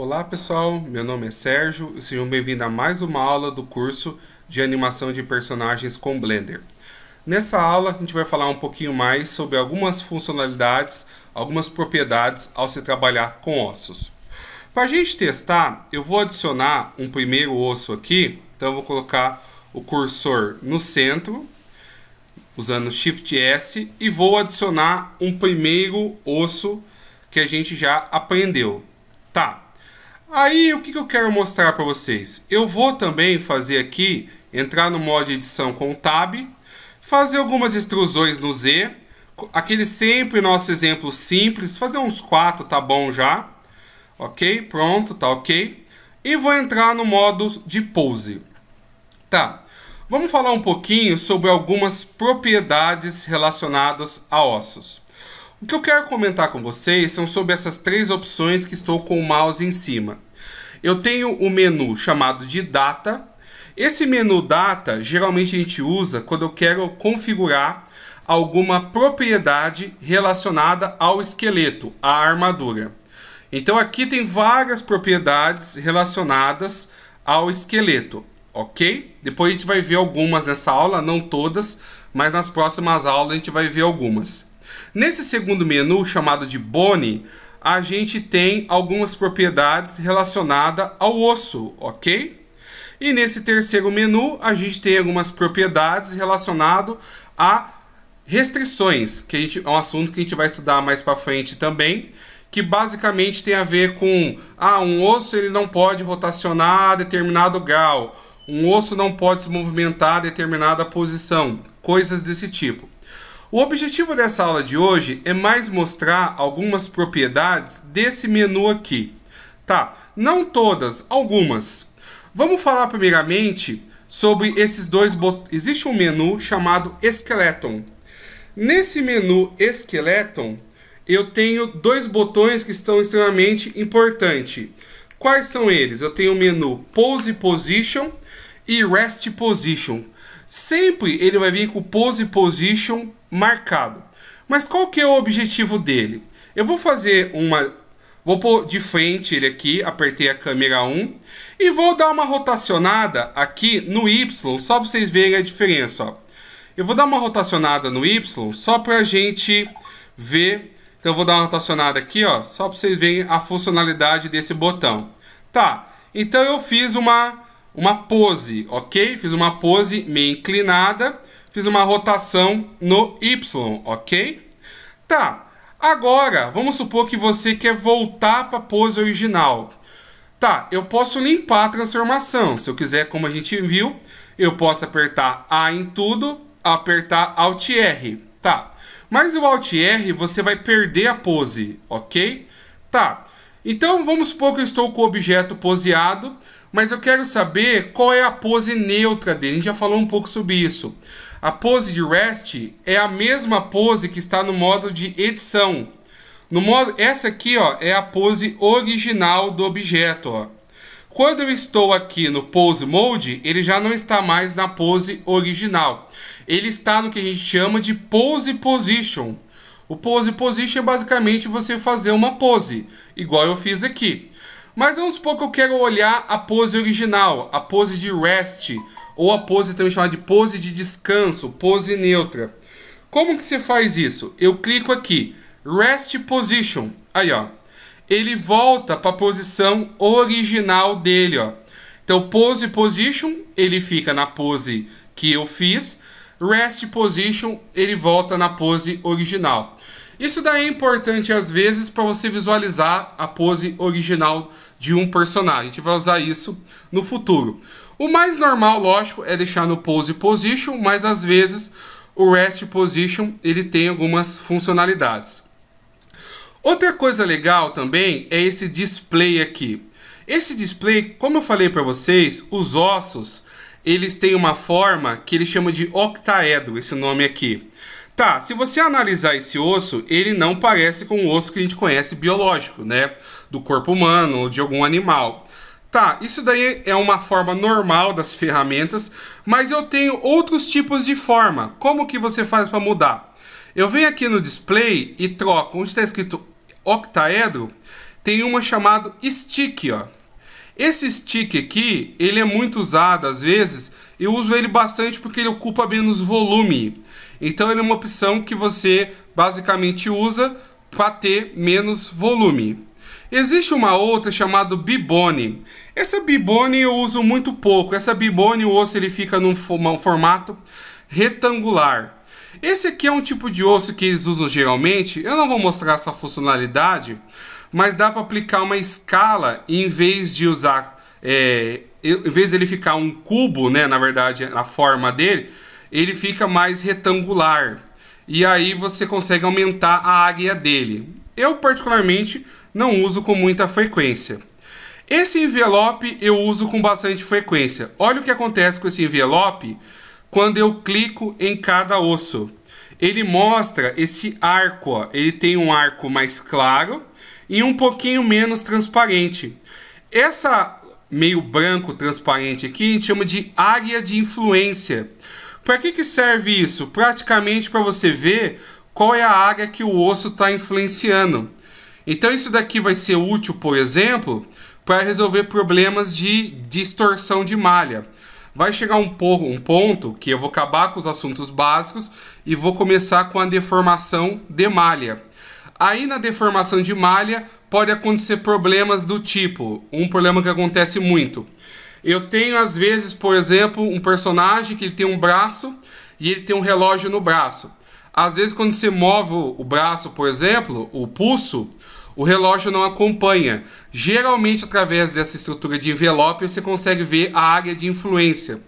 Olá pessoal, meu nome é Sérgio e sejam bem-vindos a mais uma aula do curso de animação de personagens com Blender. Nessa aula a gente vai falar um pouquinho mais sobre algumas funcionalidades, algumas propriedades ao se trabalhar com ossos. Para a gente testar, eu vou adicionar um primeiro osso aqui, então eu vou colocar o cursor no centro, usando Shift S, e vou adicionar um primeiro osso que a gente já aprendeu. Tá, Aí o que, eu quero mostrar para vocês? Eu vou também fazer aqui, entrar no modo edição com o Tab, fazer algumas extrusões no Z, aquele sempre nosso exemplo simples, fazer uns 4 tá bom já, ok? Pronto, tá ok. E vou entrar no modo de pose. Tá, vamos falar um pouquinho sobre algumas propriedades relacionadas a ossos. O que eu quero comentar com vocês são sobre essas três opções que estou com o mouse em cima. Eu tenho o um menu chamado de Data. Esse menu Data geralmente a gente usa quando eu quero configurar alguma propriedade relacionada ao esqueleto, à armadura. Então aqui tem várias propriedades relacionadas ao esqueleto, ok? Depois a gente vai ver algumas nessa aula, não todas, mas nas próximas aulas a gente vai ver algumas. Nesse segundo menu, chamado de Bone, a gente tem algumas propriedades relacionadas ao osso, ok? E nesse terceiro menu, a gente tem algumas propriedades relacionadas a restrições, que gente, é um assunto que a gente vai estudar mais para frente também, que basicamente tem a ver com ah, um osso ele não pode rotacionar a determinado grau, um osso não pode se movimentar a determinada posição, coisas desse tipo. O objetivo dessa aula de hoje é mais mostrar algumas propriedades desse menu aqui. Tá, não todas, algumas. Vamos falar primeiramente sobre esses dois botões. Existe um menu chamado Skeleton. Nesse menu Skeleton, eu tenho dois botões que estão extremamente importantes. Quais são eles? Eu tenho o menu Pose Position e Rest Position. Sempre ele vai vir com Pose Position marcado. Mas qual que é o objetivo dele? Eu vou fazer uma... Vou pôr de frente ele aqui, apertei a câmera 1 e vou dar uma rotacionada aqui no Y, só para vocês verem a diferença. Ó. Eu vou dar uma rotacionada no Y só para a gente ver. Então eu vou dar uma rotacionada aqui, ó, só para vocês verem a funcionalidade desse botão. Tá, então eu fiz uma, uma pose, ok? Fiz uma pose meio inclinada fiz uma rotação no Y, ok? Tá, agora vamos supor que você quer voltar para a pose original. Tá, eu posso limpar a transformação. Se eu quiser, como a gente viu, eu posso apertar A em tudo, apertar Alt R. Tá, mas o Alt R você vai perder a pose, ok? Tá, então vamos supor que eu estou com o objeto poseado, mas eu quero saber qual é a pose neutra dele. A gente já falou um pouco sobre isso. A pose de rest é a mesma pose que está no modo de edição. No modo, essa aqui ó, é a pose original do objeto. Ó. Quando eu estou aqui no pose mode, ele já não está mais na pose original. Ele está no que a gente chama de pose position. O pose position é basicamente você fazer uma pose, igual eu fiz aqui. Mas vamos supor que eu quero olhar a pose original, a pose de rest, ou a pose também chamada de pose de descanso, pose neutra. Como que você faz isso? Eu clico aqui, Rest Position, aí ó, ele volta para a posição original dele, ó. Então, Pose Position, ele fica na pose que eu fiz, Rest Position, ele volta na pose original. Isso daí é importante às vezes para você visualizar a pose original de um personagem. A gente vai usar isso no futuro. O mais normal, lógico, é deixar no pose position, mas às vezes o rest position ele tem algumas funcionalidades. Outra coisa legal também é esse display aqui. Esse display, como eu falei para vocês, os ossos, eles têm uma forma que ele chama de octaedro, esse nome aqui. Tá, se você analisar esse osso, ele não parece com o osso que a gente conhece biológico, né? Do corpo humano ou de algum animal. Tá, isso daí é uma forma normal das ferramentas, mas eu tenho outros tipos de forma. Como que você faz para mudar? Eu venho aqui no display e troco, onde está escrito octaedro, tem uma chamada stick, ó. Esse stick aqui, ele é muito usado às vezes, eu uso ele bastante porque ele ocupa menos volume. Então ele é uma opção que você basicamente usa para ter menos volume. Existe uma outra chamada Bibone. Essa Bibone eu uso muito pouco. Essa Bibone o osso ele fica num formato retangular. Esse aqui é um tipo de osso que eles usam geralmente. Eu não vou mostrar essa funcionalidade, mas dá para aplicar uma escala em vez de usar, é, em vez de ele ficar um cubo, né? Na verdade, a forma dele, ele fica mais retangular. E aí você consegue aumentar a águia dele. Eu, particularmente, não uso com muita frequência. Esse envelope eu uso com bastante frequência. Olha o que acontece com esse envelope quando eu clico em cada osso. Ele mostra esse arco, ó. ele tem um arco mais claro e um pouquinho menos transparente. Essa meio branco transparente aqui a gente chama de área de influência. Para que, que serve isso? Praticamente para você ver qual é a área que o osso está influenciando. Então isso daqui vai ser útil, por exemplo, para resolver problemas de distorção de malha. Vai chegar um, pouco, um ponto que eu vou acabar com os assuntos básicos e vou começar com a deformação de malha. Aí na deformação de malha pode acontecer problemas do tipo, um problema que acontece muito. Eu tenho, às vezes, por exemplo, um personagem que ele tem um braço e ele tem um relógio no braço. Às vezes, quando você move o braço, por exemplo, o pulso, o relógio não acompanha. Geralmente, através dessa estrutura de envelope, você consegue ver a área de influência.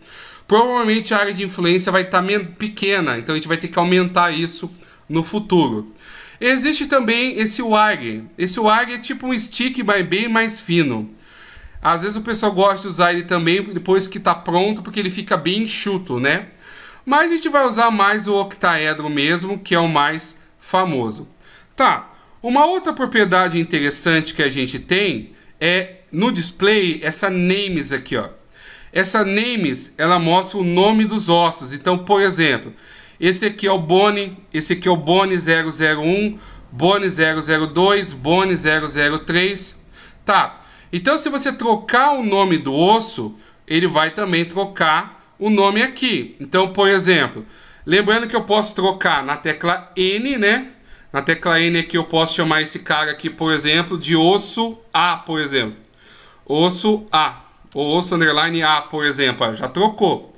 Provavelmente a área de influência vai tá estar pequena, então a gente vai ter que aumentar isso no futuro. Existe também esse wire. Esse wire é tipo um stick, bem mais fino. Às vezes o pessoal gosta de usar ele também depois que está pronto, porque ele fica bem enxuto, né? Mas a gente vai usar mais o octaedro mesmo, que é o mais famoso. Tá, uma outra propriedade interessante que a gente tem é no display essa names aqui, ó. Essa names, ela mostra o nome dos ossos. Então, por exemplo, esse aqui é o Bone, esse aqui é o Bone 001, Bone 002, Bone 003. Tá, então, se você trocar o nome do osso, ele vai também trocar o nome aqui. Então, por exemplo, lembrando que eu posso trocar na tecla N, né? Na tecla N aqui eu posso chamar esse cara aqui, por exemplo, de osso A, por exemplo. Osso A. Ou osso underline A, por exemplo. já trocou.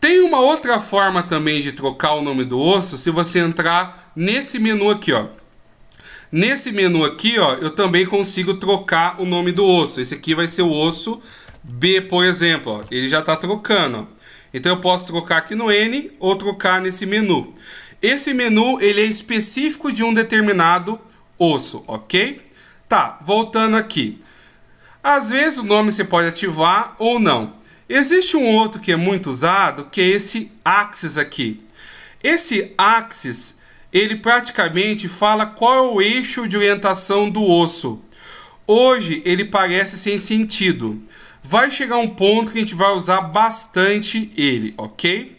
Tem uma outra forma também de trocar o nome do osso se você entrar nesse menu aqui, ó. Nesse menu aqui, ó, eu também consigo trocar o nome do osso. Esse aqui vai ser o osso B, por exemplo. Ó. Ele já está trocando. Ó. Então eu posso trocar aqui no N ou trocar nesse menu. Esse menu ele é específico de um determinado osso, ok? Tá, voltando aqui. Às vezes o nome você pode ativar ou não. Existe um outro que é muito usado, que é esse axis aqui. Esse axis, ele praticamente fala qual é o eixo de orientação do osso. Hoje ele parece sem sentido. Vai chegar um ponto que a gente vai usar bastante ele, ok?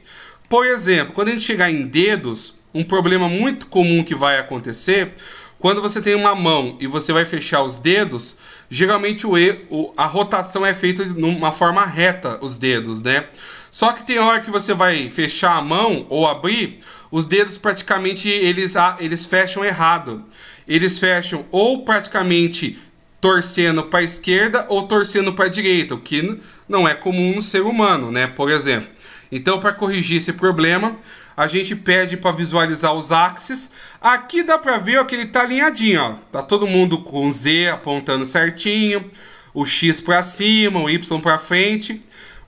Por exemplo, quando a gente chegar em dedos, um problema muito comum que vai acontecer, quando você tem uma mão e você vai fechar os dedos, geralmente o, e, o a rotação é feita de uma forma reta, os dedos, né? Só que tem hora que você vai fechar a mão ou abrir, os dedos praticamente eles, eles fecham errado. Eles fecham ou praticamente torcendo para a esquerda ou torcendo para a direita, o que não é comum no ser humano, né? Por exemplo. Então, para corrigir esse problema, a gente pede para visualizar os axes. Aqui dá para ver ó, que ele tá alinhadinho, ó. Tá todo mundo com Z apontando certinho, o X para cima, o Y para frente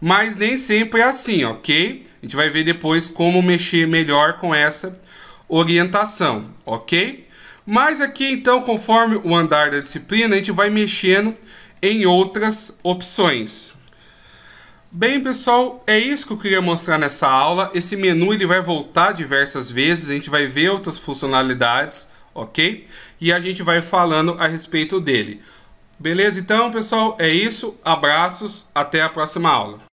mas nem sempre é assim, ok? A gente vai ver depois como mexer melhor com essa orientação, ok? Mas aqui então, conforme o andar da disciplina, a gente vai mexendo em outras opções. Bem, pessoal, é isso que eu queria mostrar nessa aula. Esse menu ele vai voltar diversas vezes, a gente vai ver outras funcionalidades, ok? E a gente vai falando a respeito dele. Beleza? Então, pessoal, é isso. Abraços, até a próxima aula.